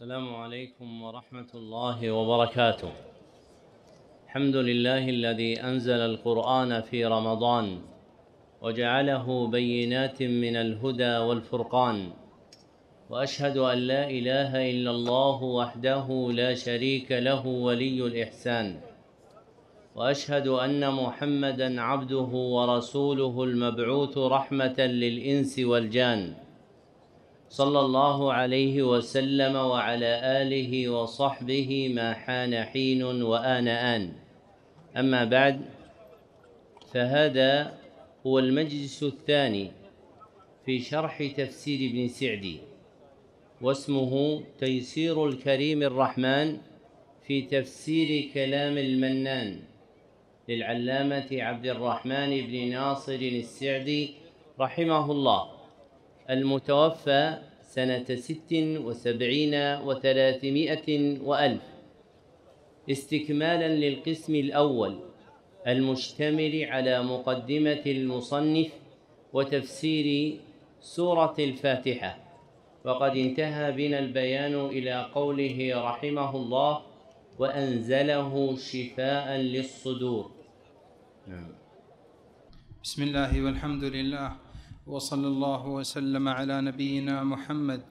السلام عليكم ورحمة الله وبركاته الحمد لله الذي أنزل القرآن في رمضان وجعله بينات من الهدى والفرقان وأشهد أن لا إله إلا الله وحده لا شريك له ولي الإحسان وأشهد أن محمدًا عبده ورسوله المبعوث رحمة للإنس والجان صلى الله عليه وسلم وعلى آله وصحبه ما حان حين وآن آن أما بعد فهذا هو المجلس الثاني في شرح تفسير ابن سعدي واسمه تيسير الكريم الرحمن في تفسير كلام المنان للعلامة عبد الرحمن بن ناصر السعدي رحمه الله المتوفى سنة ست وسبعين وثلاثمائة وألف استكمالا للقسم الأول المشتمل على مقدمة المصنف وتفسير سورة الفاتحة وقد انتهى بنا البيان إلى قوله رحمه الله وأنزله شفاء للصدور بسم الله والحمد لله وصلى الله وسلم على نبينا محمد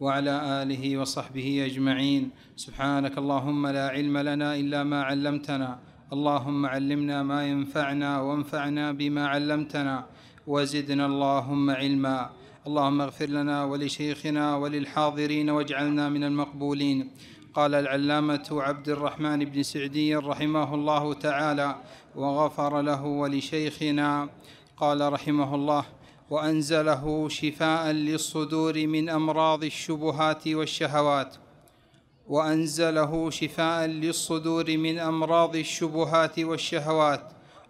وعلى اله وصحبه اجمعين سبحانك اللهم لا علم لنا الا ما علمتنا اللهم علمنا ما ينفعنا وانفعنا بما علمتنا وزدنا اللهم علما اللهم اغفر لنا ولشيخنا وللحاضرين واجعلنا من المقبولين قال العلامة عبد الرحمن بن سعدي رحمه الله تعالى وغفر له ولشيخنا قال رحمه الله وانزله شفاء للصدور من امراض الشبهات والشهوات وانزله شفاء للصدور من امراض الشبهات والشهوات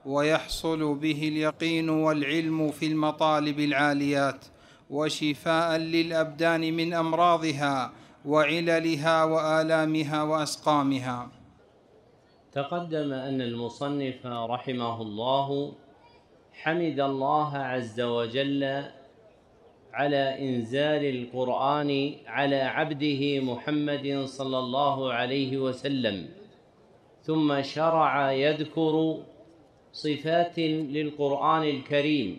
ويحصل به اليقين والعلم في المطالب العاليات وشفاء للابدان من امراضها وعللها والامها واسقامها تقدم ان المصنف رحمه الله حمد الله عز وجل على إنزال القرآن على عبده محمد صلى الله عليه وسلم ثم شرع يذكر صفات للقرآن الكريم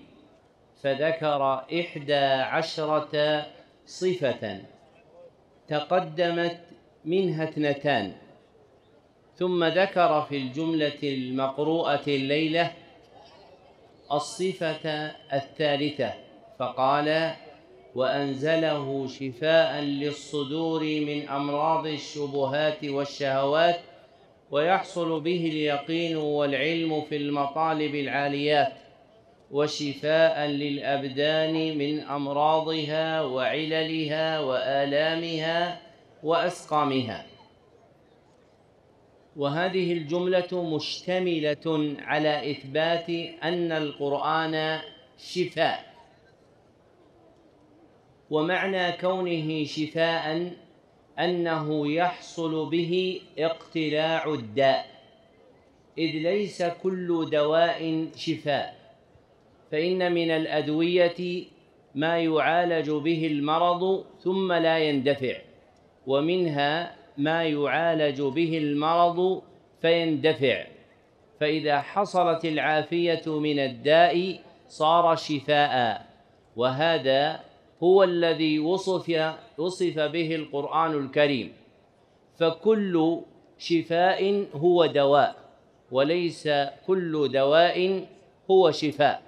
فذكر إحدى عشرة صفة تقدمت منها اثنتان ثم ذكر في الجملة المقروءة الليلة الصفة الثالثة فقال وأنزله شفاء للصدور من أمراض الشبهات والشهوات ويحصل به اليقين والعلم في المطالب العاليات وشفاء للأبدان من أمراضها وعللها وآلامها وأسقامها وهذه الجملة مشتملة على إثبات أن القرآن شفاء ومعنى كونه شفاء أنه يحصل به اقتلاع الداء إذ ليس كل دواء شفاء فإن من الأدوية ما يعالج به المرض ثم لا يندفع ومنها ما يعالج به المرض فيندفع فإذا حصلت العافية من الداء صار شفاء وهذا هو الذي وصف وصف به القرآن الكريم فكل شفاء هو دواء وليس كل دواء هو شفاء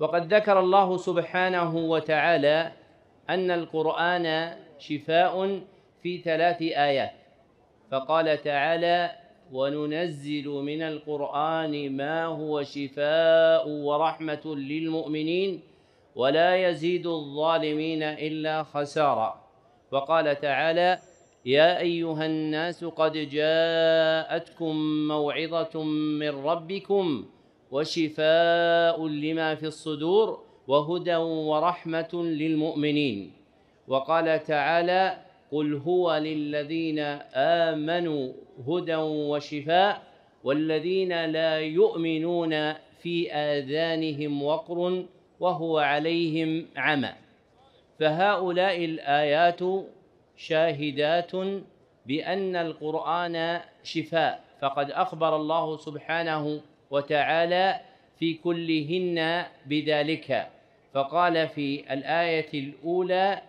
وقد ذكر الله سبحانه وتعالى أن القرآن شفاء في ثلاث آيات فقال تعالى وننزل من القرآن ما هو شفاء ورحمة للمؤمنين ولا يزيد الظالمين إلا خسارا وقال تعالى يا أيها الناس قد جاءتكم موعظة من ربكم وشفاء لما في الصدور وهدى ورحمة للمؤمنين وقال تعالى قل هو للذين آمنوا هدى وشفاء والذين لا يؤمنون في آذانهم وقر وهو عليهم عمى فهؤلاء الآيات شاهدات بأن القرآن شفاء فقد أخبر الله سبحانه وتعالى في كلهن بذلك فقال في الآية الأولى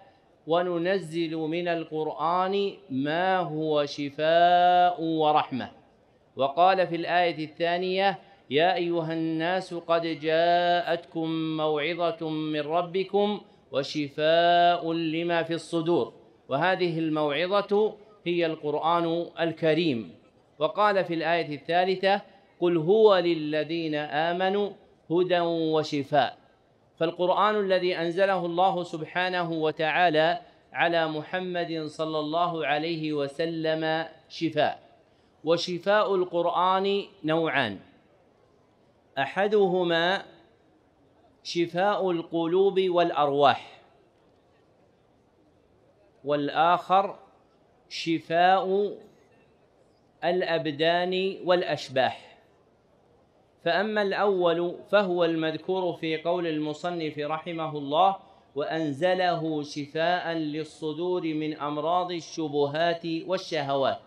وننزل من القرآن ما هو شفاء ورحمة وقال في الآية الثانية يا أيها الناس قد جاءتكم موعظة من ربكم وشفاء لما في الصدور وهذه الموعظة هي القرآن الكريم وقال في الآية الثالثة قل هو للذين آمنوا هدى وشفاء فالقرآن الذي أنزله الله سبحانه وتعالى على محمد صلى الله عليه وسلم شفاء وشفاء القرآن نوعان أحدهما شفاء القلوب والأرواح والآخر شفاء الأبدان والأشباح فأما الأول فهو المذكور في قول المصنف رحمه الله وأنزله شفاء للصدور من أمراض الشبهات والشهوات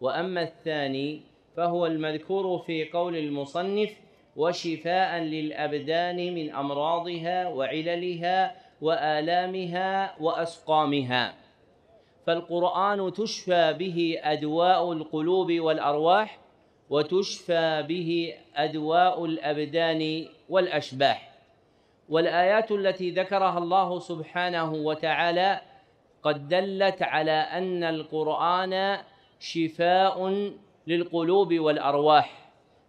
وأما الثاني فهو المذكور في قول المصنف وشفاء للأبدان من أمراضها وعللها وآلامها وأسقامها فالقرآن تشفى به أدواء القلوب والأرواح وتشفى به أدواء الأبدان والأشباح والآيات التي ذكرها الله سبحانه وتعالى قد دلت على أن القرآن شفاء للقلوب والأرواح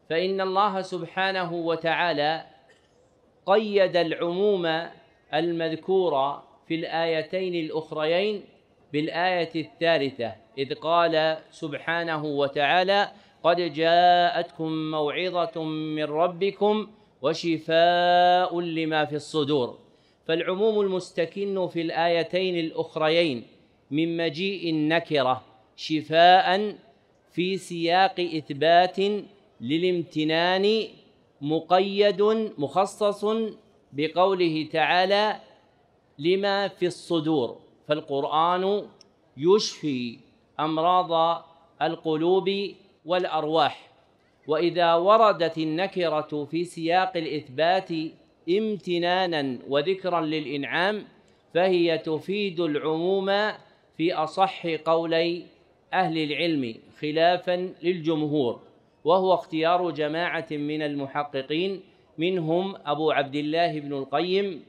فإن الله سبحانه وتعالى قيد العموم المذكور في الآيتين الأخريين بالآية الثالثة إذ قال سبحانه وتعالى قد جاءتكم موعظة من ربكم وشفاء لما في الصدور فالعموم المستكن في الآيتين الأخريين من مجيء النكرة شفاء في سياق إثبات للامتنان مقيد مخصص بقوله تعالى لما في الصدور فالقرآن يشفي أمراض القلوب والأرواح وإذا وردت النكرة في سياق الإثبات امتنانا وذكرا للإنعام فهي تفيد العموم في أصح قولي أهل العلم خلافا للجمهور وهو اختيار جماعة من المحققين منهم أبو عبد الله بن القيم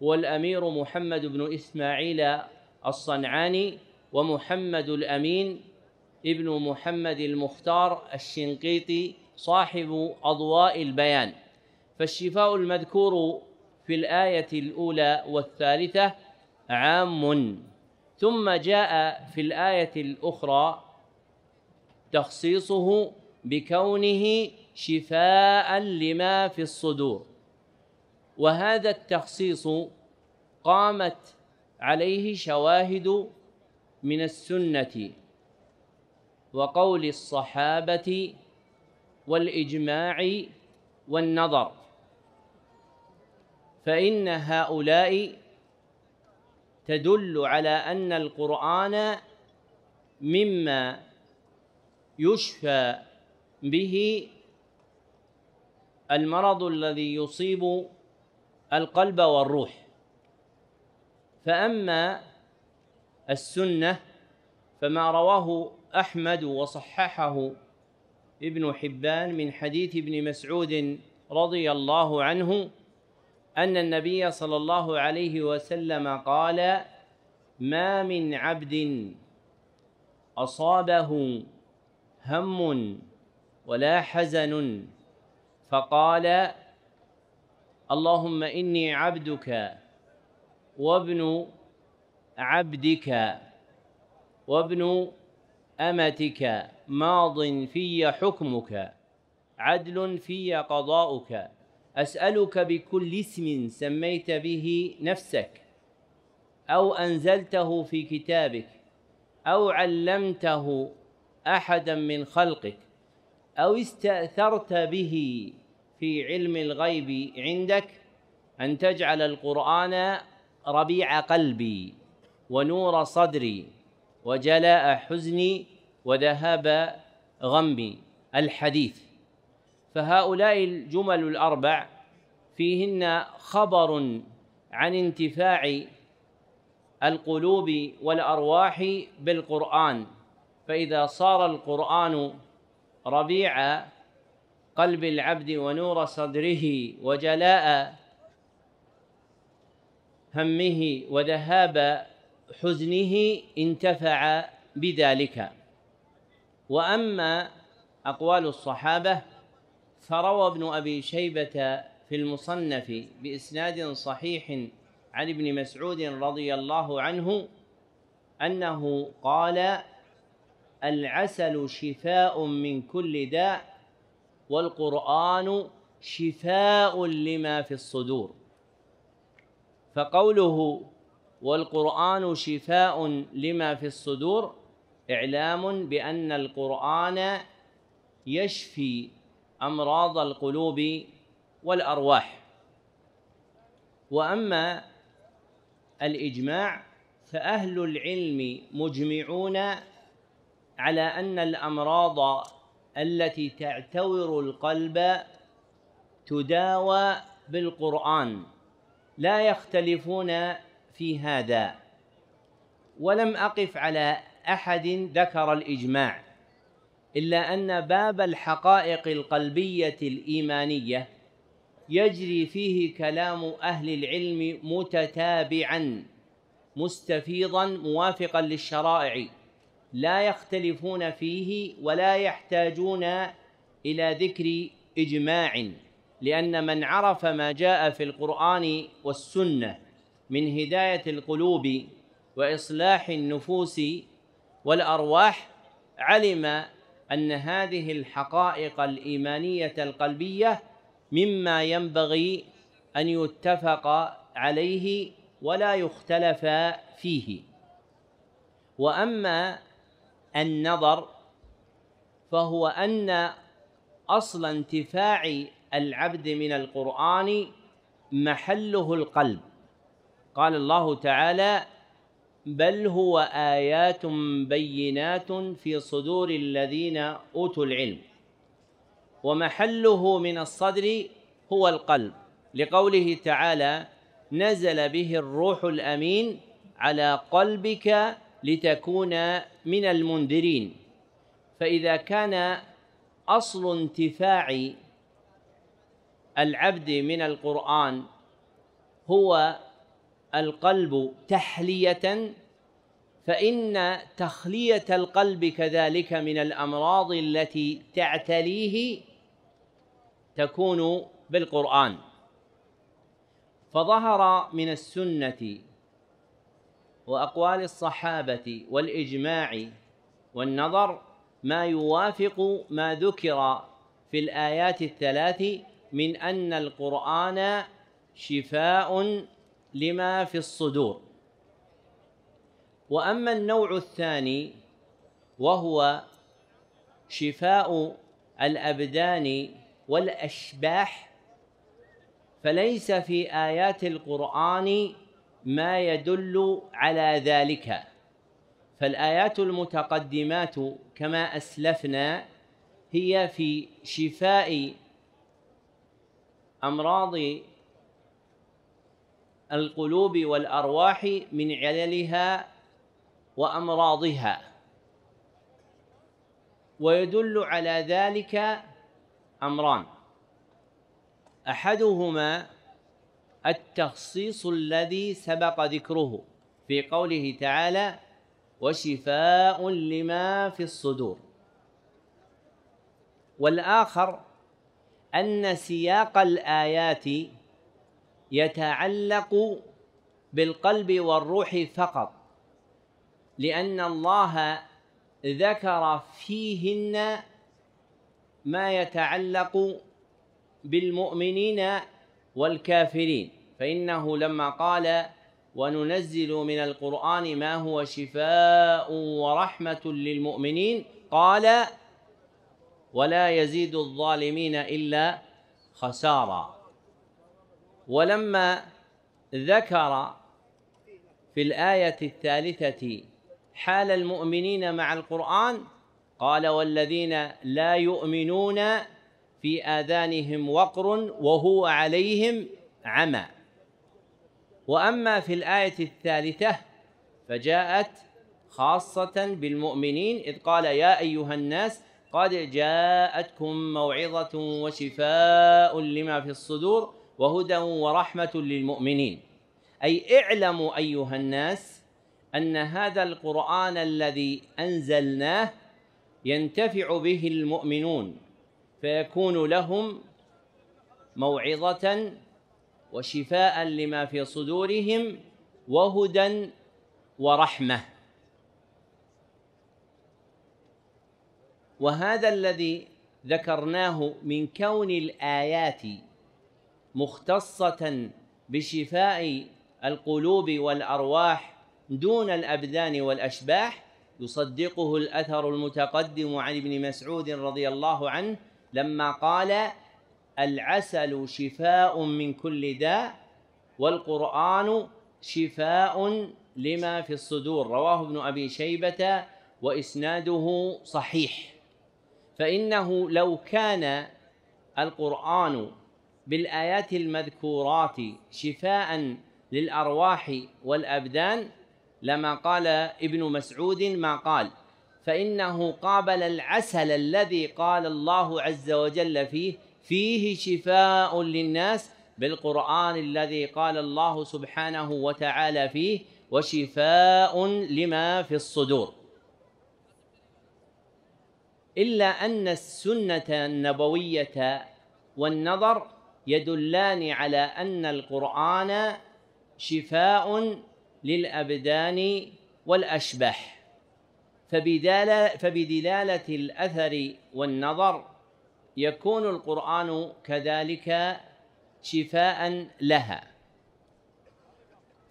والأمير محمد بن إسماعيل الصنعاني ومحمد الأمين ابن محمد المختار الشنقيطي صاحب أضواء البيان فالشفاء المذكور في الآية الأولى والثالثة عام ثم جاء في الآية الأخرى تخصيصه بكونه شفاء لما في الصدور وهذا التخصيص قامت عليه شواهد من السنة وقول الصحابة والإجماع والنظر فإن هؤلاء تدل على أن القرآن مما يشفى به المرض الذي يصيب القلب والروح فأما السنة فما رواه أحمد وصححه ابن حبان من حديث ابن مسعود رضي الله عنه أن النبي صلى الله عليه وسلم قال ما من عبد أصابه هم ولا حزن فقال اللهم إني عبدك وابن عبدك وابن امتك ماض في حكمك عدل في قضاؤك اسالك بكل اسم سميت به نفسك او انزلته في كتابك او علمته احدا من خلقك او استاثرت به في علم الغيب عندك ان تجعل القران ربيع قلبي ونور صدري وجلاء حزني وذهاب غمي الحديث فهؤلاء الجمل الأربع فيهن خبر عن انتفاع القلوب والأرواح بالقرآن فإذا صار القرآن ربيع قلب العبد ونور صدره وجلاء همه وذهاب حزنه انتفع بذلك وأما أقوال الصحابة فروى ابن أبي شيبة في المصنف بإسناد صحيح عن ابن مسعود رضي الله عنه أنه قال العسل شفاء من كل داء والقرآن شفاء لما في الصدور فقوله والقرآن شفاء لما في الصدور إعلام بأن القرآن يشفي أمراض القلوب والأرواح وأما الإجماع فأهل العلم مجمعون على أن الأمراض التي تعتور القلب تداوى بالقرآن لا يختلفون في هذا ولم أقف على أحد ذكر الإجماع إلا أن باب الحقائق القلبية الإيمانية يجري فيه كلام أهل العلم متتابعا مستفيضا موافقا للشرائع لا يختلفون فيه ولا يحتاجون إلى ذكر إجماع لأن من عرف ما جاء في القرآن والسنة من هداية القلوب وإصلاح النفوس والأرواح علم أن هذه الحقائق الإيمانية القلبية مما ينبغي أن يتفق عليه ولا يختلف فيه وأما النظر فهو أن أصل انتفاع العبد من القرآن محله القلب قال الله تعالى بل هو ايات بينات في صدور الذين اوتوا العلم ومحله من الصدر هو القلب لقوله تعالى نزل به الروح الامين على قلبك لتكون من المنذرين فاذا كان اصل انتفاع العبد من القران هو القلب تحلية فإن تخلية القلب كذلك من الأمراض التي تعتليه تكون بالقرآن فظهر من السنة وأقوال الصحابة والإجماع والنظر ما يوافق ما ذكر في الآيات الثلاث من أن القرآن شفاء لما في الصدور واما النوع الثاني وهو شفاء الابدان والاشباح فليس في ايات القران ما يدل على ذلك فالايات المتقدمات كما اسلفنا هي في شفاء امراض القلوب والأرواح من عللها وأمراضها ويدل على ذلك أمران أحدهما التخصيص الذي سبق ذكره في قوله تعالى وشفاء لما في الصدور والآخر أن سياق الآيات يتعلق بالقلب والروح فقط لأن الله ذكر فيهن ما يتعلق بالمؤمنين والكافرين فإنه لما قال وننزل من القرآن ما هو شفاء ورحمة للمؤمنين قال ولا يزيد الظالمين إلا خسارا ولما ذكر في الآية الثالثة حال المؤمنين مع القرآن قال والذين لا يؤمنون في آذانهم وقر وهو عليهم عمى وأما في الآية الثالثة فجاءت خاصة بالمؤمنين إذ قال يا أيها الناس قد جاءتكم موعظة وشفاء لما في الصدور وهدى ورحمة للمؤمنين أي اعلموا أيها الناس أن هذا القرآن الذي أنزلناه ينتفع به المؤمنون فيكون لهم موعظة وشفاء لما في صدورهم وهدى ورحمة وهذا الذي ذكرناه من كون الآيات مختصة بشفاء القلوب والأرواح دون الأبدان والأشباح يصدقه الأثر المتقدم عن ابن مسعود رضي الله عنه لما قال العسل شفاء من كل داء والقرآن شفاء لما في الصدور رواه ابن أبي شيبة وإسناده صحيح فإنه لو كان القرآن بالايات المذكورات شفاء للارواح والابدان لما قال ابن مسعود ما قال فانه قابل العسل الذي قال الله عز وجل فيه فيه شفاء للناس بالقران الذي قال الله سبحانه وتعالى فيه وشفاء لما في الصدور الا ان السنه النبويه والنظر يدلان على أن القرآن شفاء للأبدان والأشبح فبدلالة الأثر والنظر يكون القرآن كذلك شفاء لها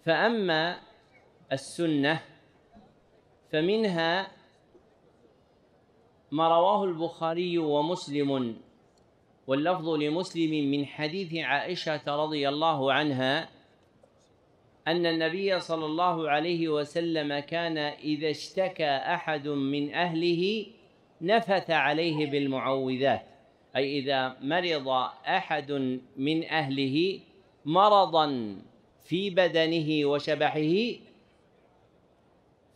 فأما السنة فمنها ما رواه البخاري ومسلم واللفظ لمسلم من حديث عائشة رضي الله عنها أن النبي صلى الله عليه وسلم كان إذا اشتكى أحد من أهله نفث عليه بالمعوذات أي إذا مرض أحد من أهله مرضا في بدنه وشبحه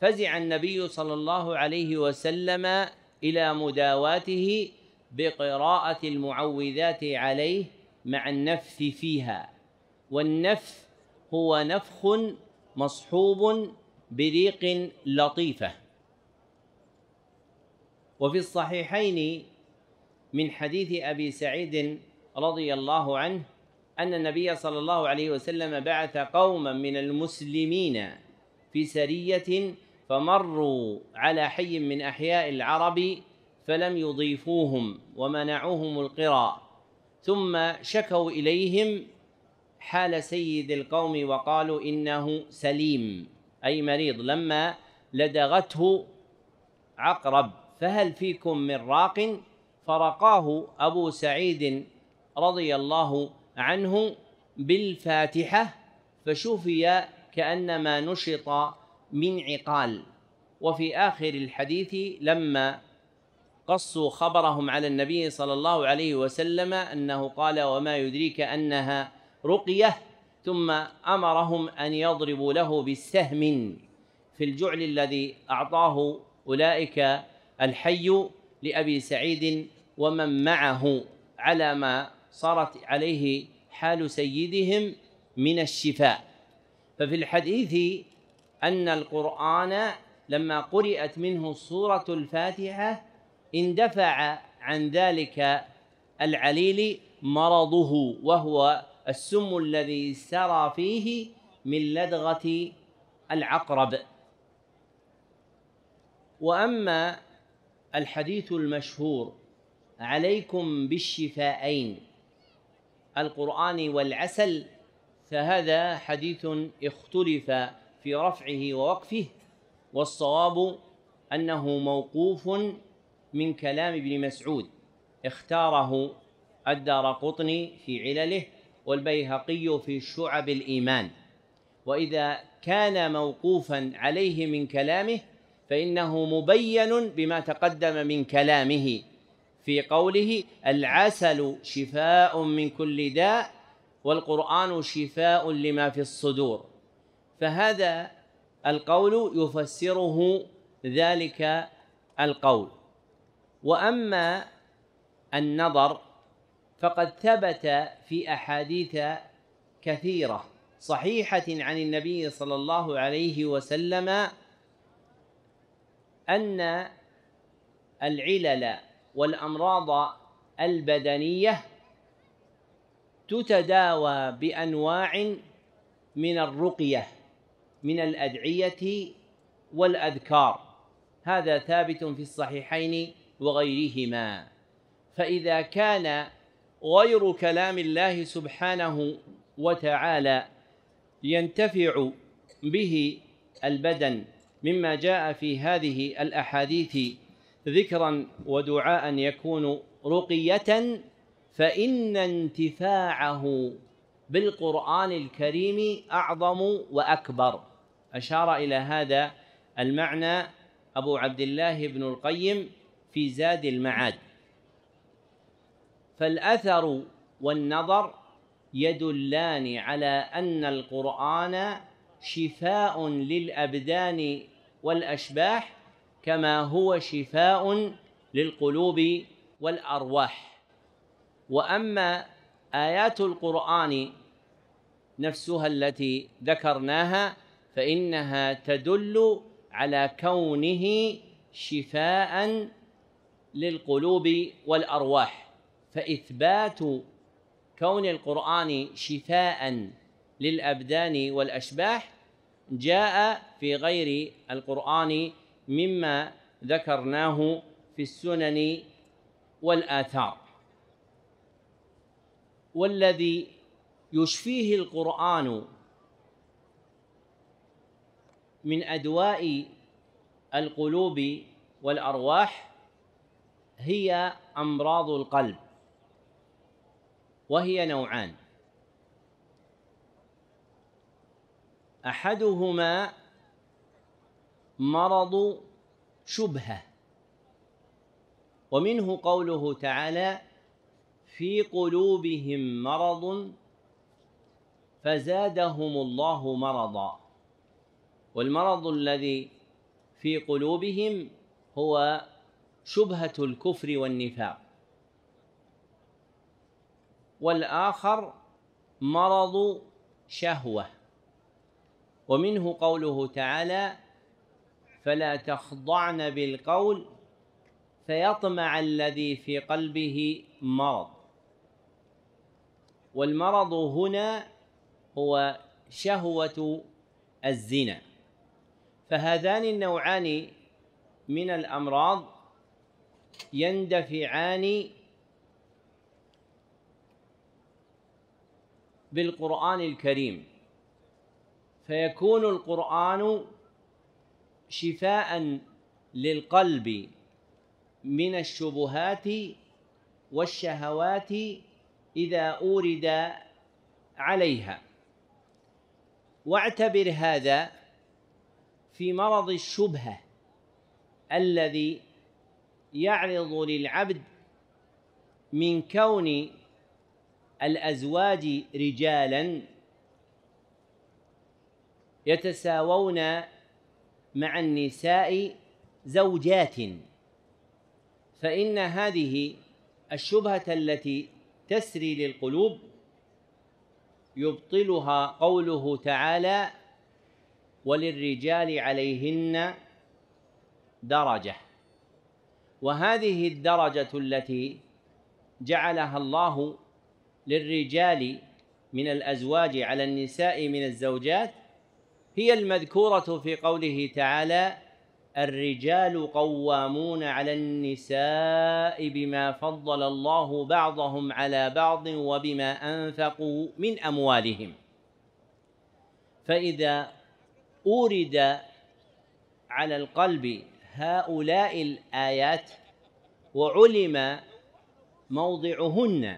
فزع النبي صلى الله عليه وسلم إلى مداواته بقراءة المعوذات عليه مع النفث فيها والنفث هو نفخ مصحوب بريق لطيفة وفي الصحيحين من حديث أبي سعيد رضي الله عنه أن النبي صلى الله عليه وسلم بعث قوما من المسلمين في سرية فمروا على حي من أحياء العرب فلم يضيفوهم ومنعوهم القرى ثم شكوا إليهم حال سيد القوم وقالوا إنه سليم أي مريض لما لدغته عقرب فهل فيكم من راق فرقاه أبو سعيد رضي الله عنه بالفاتحة فشفي كأنما نشط من عقال وفي آخر الحديث لما قصوا خبرهم على النبي صلى الله عليه وسلم انه قال وما يدريك انها رقيه ثم امرهم ان يضربوا له بالسهم في الجعل الذي اعطاه اولئك الحي لابي سعيد ومن معه على ما صارت عليه حال سيدهم من الشفاء ففي الحديث ان القران لما قرات منه سوره الفاتحه اندفع عن ذلك العليل مرضه وهو السم الذي سرى فيه من لدغة العقرب وأما الحديث المشهور عليكم بالشفاءين القرآن والعسل فهذا حديث اختلف في رفعه ووقفه والصواب أنه موقوف من كلام ابن مسعود اختاره الدار قطني في علله والبيهقي في شعب الإيمان وإذا كان موقوفا عليه من كلامه فإنه مبين بما تقدم من كلامه في قوله العسل شفاء من كل داء والقرآن شفاء لما في الصدور فهذا القول يفسره ذلك القول واما النظر فقد ثبت في احاديث كثيره صحيحه عن النبي صلى الله عليه وسلم ان العلل والامراض البدنيه تتداوى بانواع من الرقيه من الادعيه والاذكار هذا ثابت في الصحيحين وغيرهما فإذا كان غير كلام الله سبحانه وتعالى ينتفع به البدن مما جاء في هذه الأحاديث ذكرا ودعاء يكون رقية فإن انتفاعه بالقرآن الكريم أعظم وأكبر أشار إلى هذا المعنى أبو عبد الله بن القيم في زاد المعاد فالأثر والنظر يدلان على أن القرآن شفاء للأبدان والأشباح كما هو شفاء للقلوب والأرواح وأما آيات القرآن نفسها التي ذكرناها فإنها تدل على كونه شفاء للقلوب والارواح فاثبات كون القران شفاء للابدان والاشباح جاء في غير القران مما ذكرناه في السنن والاثار والذي يشفيه القران من ادواء القلوب والارواح هي امراض القلب وهي نوعان احدهما مرض شبهه ومنه قوله تعالى في قلوبهم مرض فزادهم الله مرضا والمرض الذي في قلوبهم هو شبهة الكفر والنفاق والآخر مرض شهوة ومنه قوله تعالى فلا تخضعن بالقول فيطمع الذي في قلبه مرض والمرض هنا هو شهوة الزنا فهذان النوعان من الأمراض يندفعان بالقرآن الكريم فيكون القرآن شفاء للقلب من الشبهات والشهوات إذا أورد عليها واعتبر هذا في مرض الشبهة الذي يعرض للعبد من كون الازواج رجالا يتساوون مع النساء زوجات فان هذه الشبهه التي تسري للقلوب يبطلها قوله تعالى وللرجال عليهن درجه وهذه الدرجة التي جعلها الله للرجال من الأزواج على النساء من الزوجات هي المذكورة في قوله تعالى الرجال قوامون على النساء بما فضل الله بعضهم على بعض وبما أنفقوا من أموالهم فإذا أورد على القلب هؤلاء الآيات وعلم موضعهن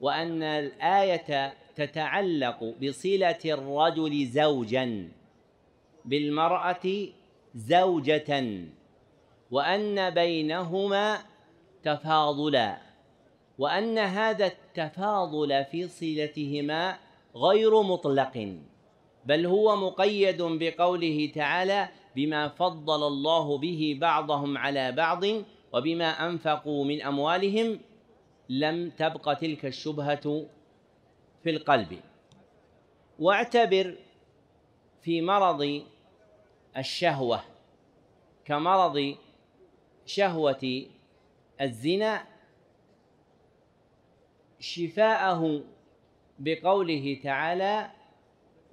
وأن الآية تتعلق بصلة الرجل زوجا بالمرأة زوجة وأن بينهما تفاضلا وأن هذا التفاضل في صلتهما غير مطلق بل هو مقيد بقوله تعالى بما فضل الله به بعضهم على بعض وبما انفقوا من اموالهم لم تبق تلك الشبهه في القلب واعتبر في مرض الشهوه كمرض شهوه الزنا شفاءه بقوله تعالى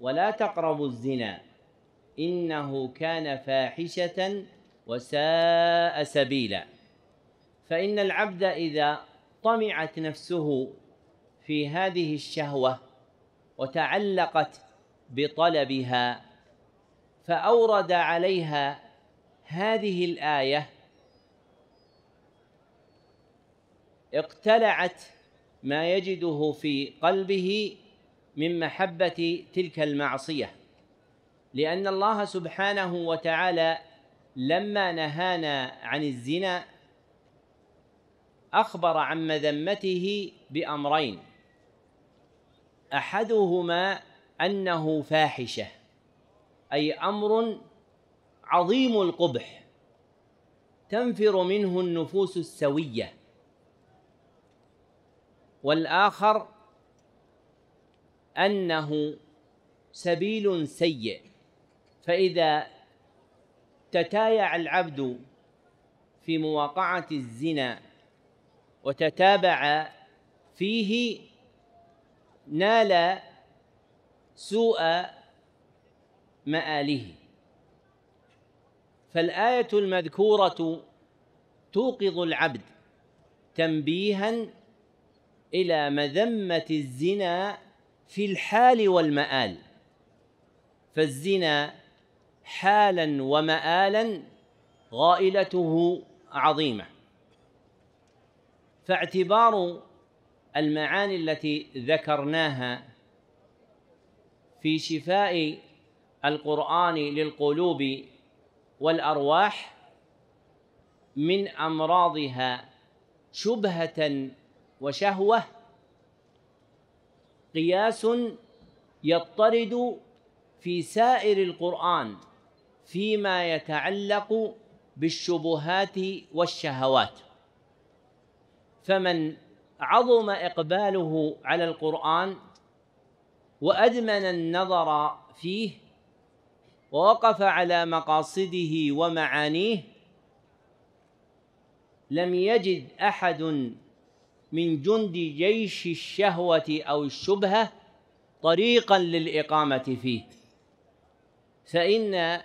ولا تقربوا الزنا إنه كان فاحشة وساء سبيلا فإن العبد إذا طمعت نفسه في هذه الشهوة وتعلقت بطلبها فأورد عليها هذه الآية اقتلعت ما يجده في قلبه من محبة تلك المعصية لأن الله سبحانه وتعالى لما نهانا عن الزنا أخبر عن مذمته بأمرين أحدهما أنه فاحشة أي أمر عظيم القبح تنفر منه النفوس السويه والآخر أنه سبيل سيء فإذا تتايع العبد في مواقعة الزنا وتتابع فيه نال سوء مآله فالآية المذكورة توقظ العبد تنبيها إلى مذمة الزنا في الحال والمآل فالزنا حالا ومآلا غائلته عظيمة فاعتبار المعاني التي ذكرناها في شفاء القرآن للقلوب والأرواح من أمراضها شبهة وشهوة قياس يطرد في سائر القرآن فيما يتعلق بالشبهات والشهوات فمن عظم إقباله على القرآن وأدمن النظر فيه ووقف على مقاصده ومعانيه لم يجد أحد من جند جيش الشهوة أو الشبهة طريقا للإقامة فيه فإن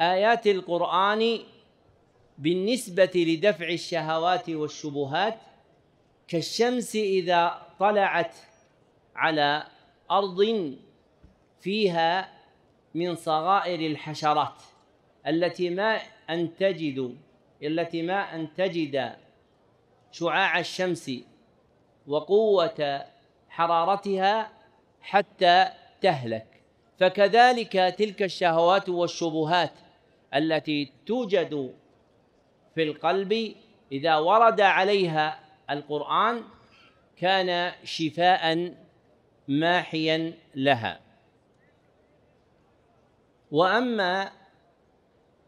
آيات القرآن بالنسبة لدفع الشهوات والشبهات كالشمس إذا طلعت على أرض فيها من صغائر الحشرات التي ما أن تجد التي ما أن تجد شعاع الشمس وقوة حرارتها حتى تهلك فكذلك تلك الشهوات والشبهات التي توجد في القلب إذا ورد عليها القرآن كان شفاء ماحيا لها وأما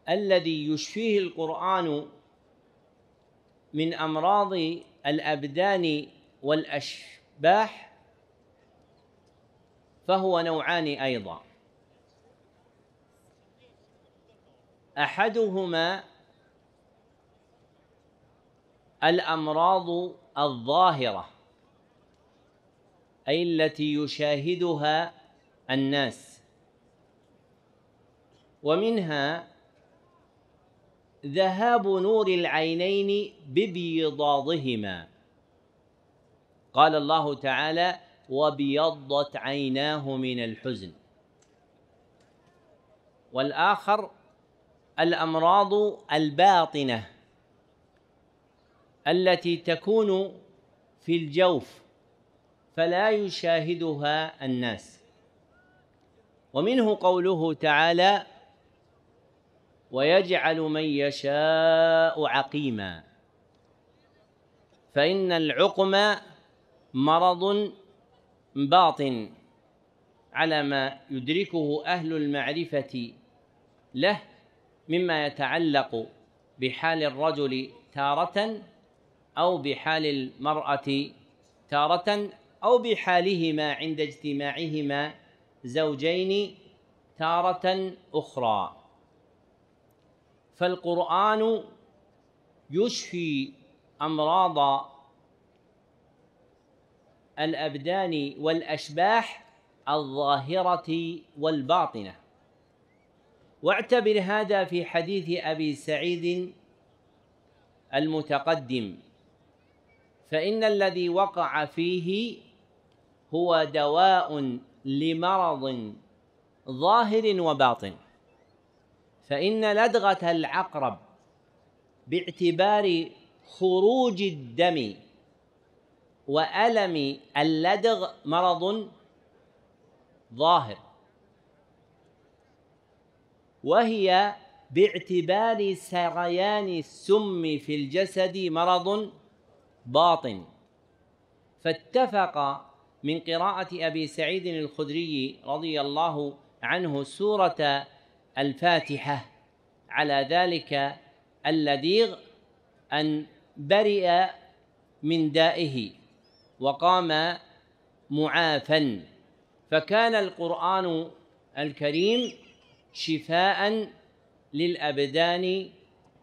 الذي يشفيه القرآن من أمراض الأبدان والأشباح فهو نوعان أيضا احدهما الامراض الظاهره اي التي يشاهدها الناس ومنها ذهاب نور العينين ببيضاضهما قال الله تعالى وبيضت عيناه من الحزن والآخر الامراض الباطنه التي تكون في الجوف فلا يشاهدها الناس ومنه قوله تعالى ويجعل من يشاء عقيما فان العقم مرض باطن على ما يدركه اهل المعرفه له مما يتعلق بحال الرجل تارة أو بحال المرأة تارة أو بحالهما عند اجتماعهما زوجين تارة أخرى فالقرآن يشفي أمراض الأبدان والأشباح الظاهرة والباطنة واعتبر هذا في حديث أبي سعيد المتقدم فإن الذي وقع فيه هو دواء لمرض ظاهر وباطن فإن لدغة العقرب باعتبار خروج الدم وألم اللدغ مرض ظاهر وهي باعتبار سريان السم في الجسد مرض باطن فاتفق من قراءة أبي سعيد الخدري رضي الله عنه سورة الفاتحة على ذلك اللديغ أن برئ من دائه وقام معافا فكان القرآن الكريم شفاء للابدان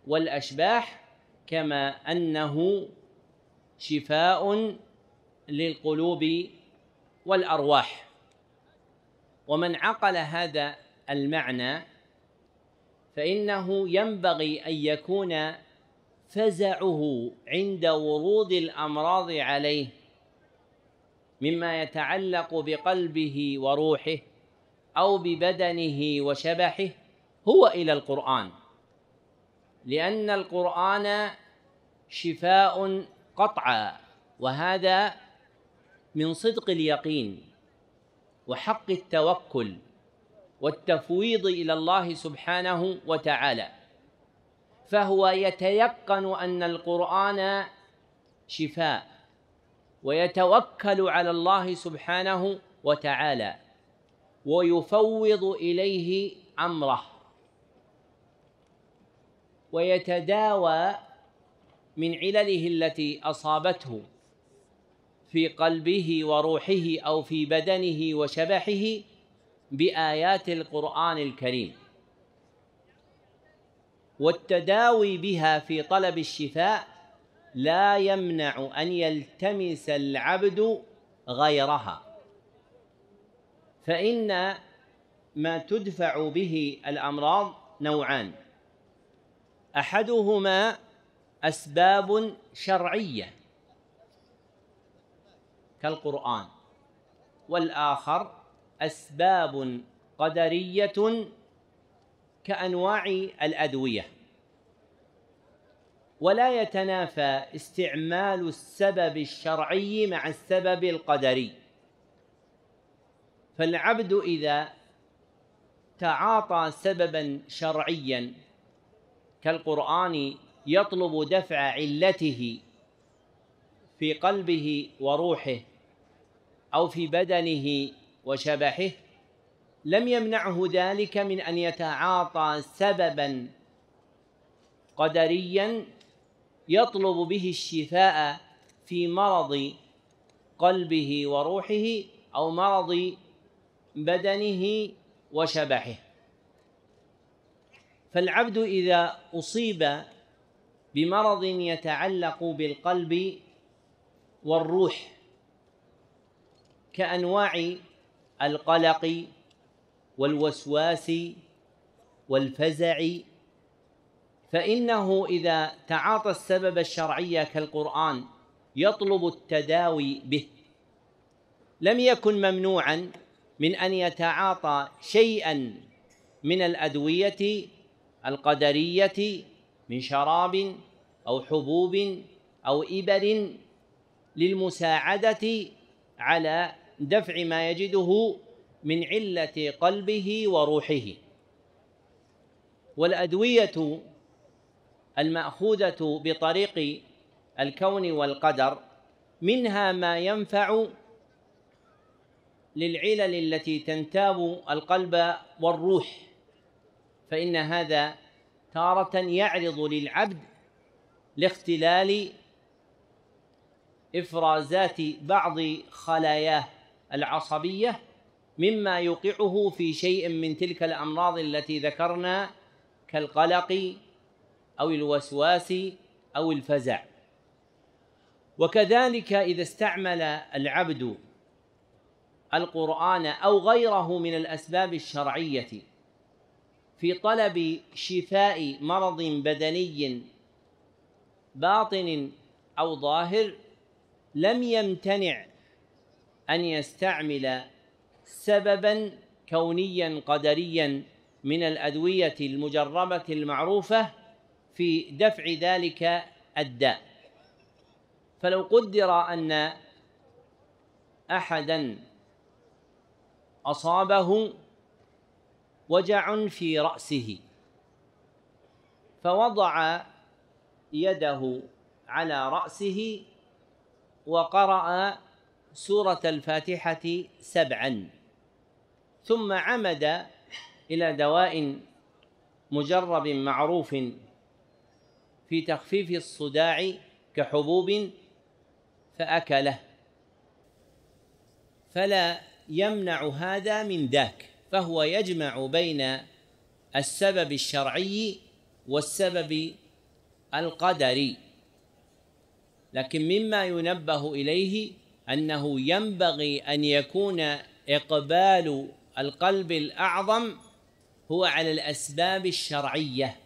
والاشباح كما انه شفاء للقلوب والارواح ومن عقل هذا المعنى فانه ينبغي ان يكون فزعه عند ورود الامراض عليه مما يتعلق بقلبه وروحه أو ببدنه وشبحه هو إلى القرآن لأن القرآن شفاء قطعا وهذا من صدق اليقين وحق التوكل والتفويض إلى الله سبحانه وتعالى فهو يتيقن أن القرآن شفاء ويتوكل على الله سبحانه وتعالى ويفوض إليه أمره ويتداوى من علله التي أصابته في قلبه وروحه أو في بدنه وشبحه بآيات القرآن الكريم والتداوي بها في طلب الشفاء لا يمنع أن يلتمس العبد غيرها فإن ما تدفع به الأمراض نوعان أحدهما أسباب شرعية كالقرآن والآخر أسباب قدرية كأنواع الأدوية ولا يتنافى استعمال السبب الشرعي مع السبب القدري فالعبد إذا تعاطى سببا شرعيا كالقرآن يطلب دفع علته في قلبه وروحه أو في بدنه وشبحه لم يمنعه ذلك من أن يتعاطى سببا قدريا يطلب به الشفاء في مرض قلبه وروحه أو مرض بدنه وشبحه فالعبد إذا أصيب بمرض يتعلق بالقلب والروح كأنواع القلق والوسواس والفزع فإنه إذا تعاطى السبب الشرعي كالقرآن يطلب التداوي به لم يكن ممنوعا من ان يتعاطى شيئا من الادويه القدريه من شراب او حبوب او ابر للمساعده على دفع ما يجده من عله قلبه وروحه والادويه الماخوذه بطريق الكون والقدر منها ما ينفع للعلل التي تنتاب القلب والروح فإن هذا تارة يعرض للعبد لاختلال إفرازات بعض خلاياه العصبية مما يوقعه في شيء من تلك الأمراض التي ذكرنا كالقلق أو الوسواس أو الفزع وكذلك إذا استعمل العبد القرآن أو غيره من الأسباب الشرعية في طلب شفاء مرض بدني باطن أو ظاهر لم يمتنع أن يستعمل سببا كونيا قدريا من الأدوية المجربة المعروفة في دفع ذلك الداء فلو قدر أن أحدا أصابه وجع في رأسه فوضع يده على رأسه وقرأ سورة الفاتحة سبعا ثم عمد إلى دواء مجرب معروف في تخفيف الصداع كحبوب فأكله فلا يمنع هذا من ذاك فهو يجمع بين السبب الشرعي والسبب القدري لكن مما ينبه اليه انه ينبغي ان يكون اقبال القلب الاعظم هو على الاسباب الشرعيه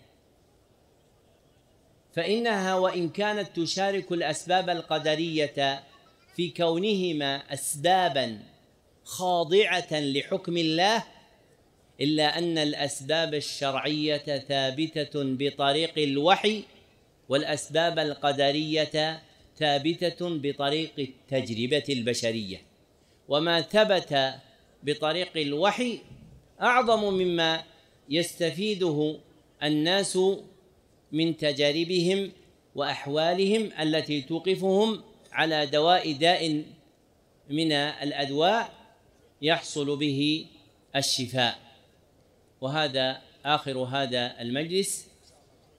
فانها وان كانت تشارك الاسباب القدريه في كونهما اسبابا خاضعه لحكم الله الا ان الاسباب الشرعيه ثابته بطريق الوحي والاسباب القدريه ثابته بطريق التجربه البشريه وما ثبت بطريق الوحي اعظم مما يستفيده الناس من تجاربهم واحوالهم التي توقفهم على دواء داء من الادواء يحصل به الشفاء وهذا آخر هذا المجلس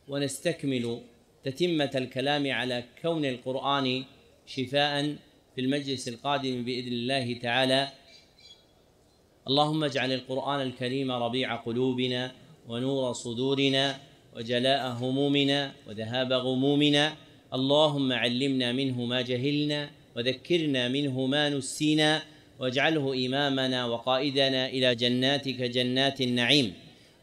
ونستكمل تتمة الكلام على كون القرآن شفاء في المجلس القادم بإذن الله تعالى اللهم اجعل القرآن الكريم ربيع قلوبنا ونور صدورنا وجلاء همومنا وذهاب غمومنا اللهم علمنا منه ما جهلنا وذكرنا منه ما نسينا واجعله إمامنا وقائدنا إلى جناتك جنات النعيم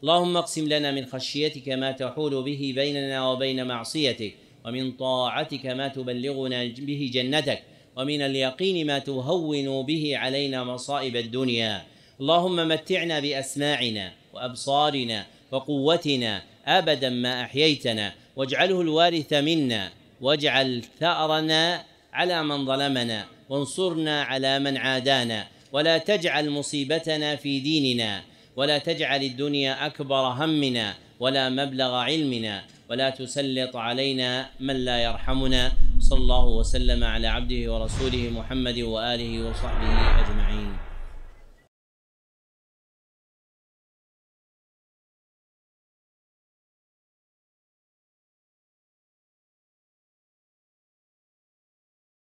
اللهم اقسم لنا من خشيتك ما تحول به بيننا وبين معصيتك ومن طاعتك ما تبلغنا به جنتك ومن اليقين ما تهون به علينا مصائب الدنيا اللهم متعنا بأسماعنا وأبصارنا وقوتنا أبدا ما أحييتنا واجعله الوارث منا واجعل ثأرنا على من ظلمنا وانصرنا على من عادانا ولا تجعل مصيبتنا في ديننا ولا تجعل الدنيا اكبر همنا ولا مبلغ علمنا ولا تسلط علينا من لا يرحمنا صلى الله وسلم على عبده ورسوله محمد واله وصحبه اجمعين